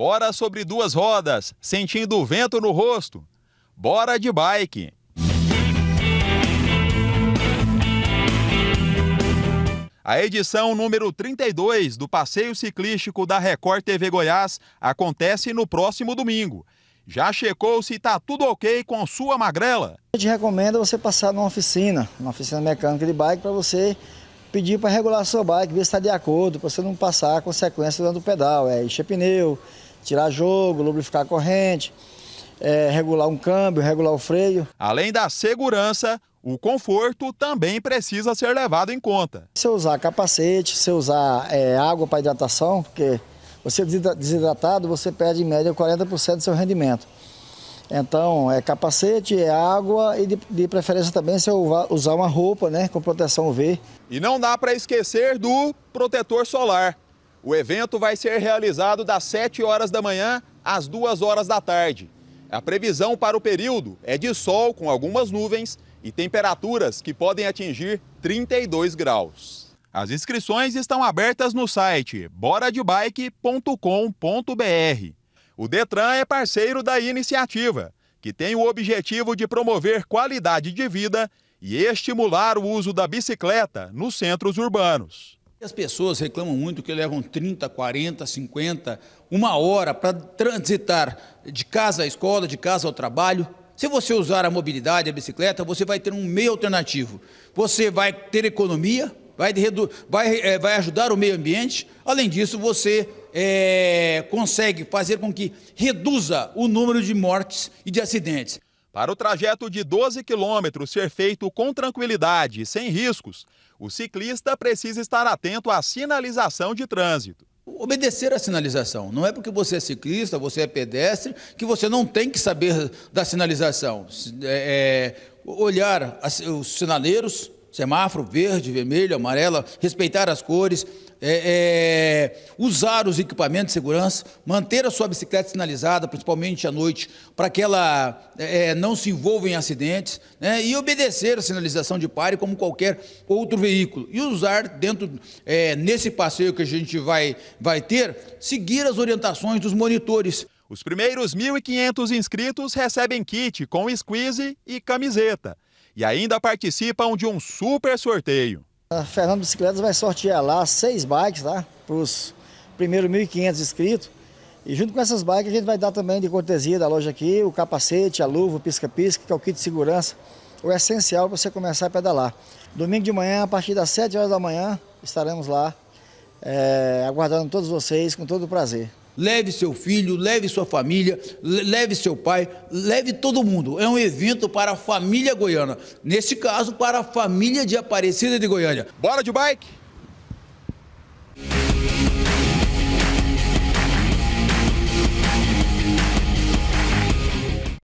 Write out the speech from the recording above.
Bora sobre duas rodas, sentindo o vento no rosto. Bora de bike. A edição número 32 do Passeio Ciclístico da Record TV Goiás acontece no próximo domingo. Já checou se está tudo ok com sua magrela? A gente recomenda você passar numa oficina, uma oficina mecânica de bike, para você pedir para regular a sua bike, ver se está de acordo, para você não passar a consequência durante o pedal. É encher pneu, tirar jogo, lubrificar a corrente, é, regular um câmbio, regular o freio. Além da segurança, o conforto também precisa ser levado em conta. Se usar capacete, se usar é, água para hidratação, porque você desidratado, você perde em média 40% do seu rendimento. Então, é capacete, é água e de, de preferência também se usar uma roupa né, com proteção UV. E não dá para esquecer do protetor solar. O evento vai ser realizado das 7 horas da manhã às 2 horas da tarde. A previsão para o período é de sol com algumas nuvens e temperaturas que podem atingir 32 graus. As inscrições estão abertas no site boradebike.com.br. O Detran é parceiro da iniciativa, que tem o objetivo de promover qualidade de vida e estimular o uso da bicicleta nos centros urbanos as pessoas reclamam muito que levam 30, 40, 50, uma hora para transitar de casa à escola, de casa ao trabalho. Se você usar a mobilidade, a bicicleta, você vai ter um meio alternativo. Você vai ter economia, vai, vai, é, vai ajudar o meio ambiente. Além disso, você é, consegue fazer com que reduza o número de mortes e de acidentes. Para o trajeto de 12 quilômetros ser feito com tranquilidade e sem riscos, o ciclista precisa estar atento à sinalização de trânsito. Obedecer à sinalização. Não é porque você é ciclista, você é pedestre, que você não tem que saber da sinalização. É, é, olhar os sinaleiros, semáforo verde, vermelho, amarelo, respeitar as cores, é, é, usar os equipamentos de segurança, manter a sua bicicleta sinalizada, principalmente à noite, para que ela é, é não se envolva em acidentes, né, e obedecer a sinalização de pare como qualquer outro veículo. E usar dentro, é, nesse passeio que a gente vai, vai ter, seguir as orientações dos monitores. Os primeiros 1.500 inscritos recebem kit com squeeze e camiseta e ainda participam de um super sorteio. A Fernando Bicicletas vai sortear lá seis bikes, tá? Para os primeiros 1.500 inscritos. E junto com essas bikes a gente vai dar também de cortesia da loja aqui o capacete, a luva, o pisca-pisca, que é o kit de segurança, o essencial para você começar a pedalar. Domingo de manhã, a partir das 7 horas da manhã, estaremos lá é, aguardando todos vocês com todo o prazer. Leve seu filho, leve sua família, leve seu pai, leve todo mundo. É um evento para a família goiana. Nesse caso, para a família de Aparecida de Goiânia. Bora de bike!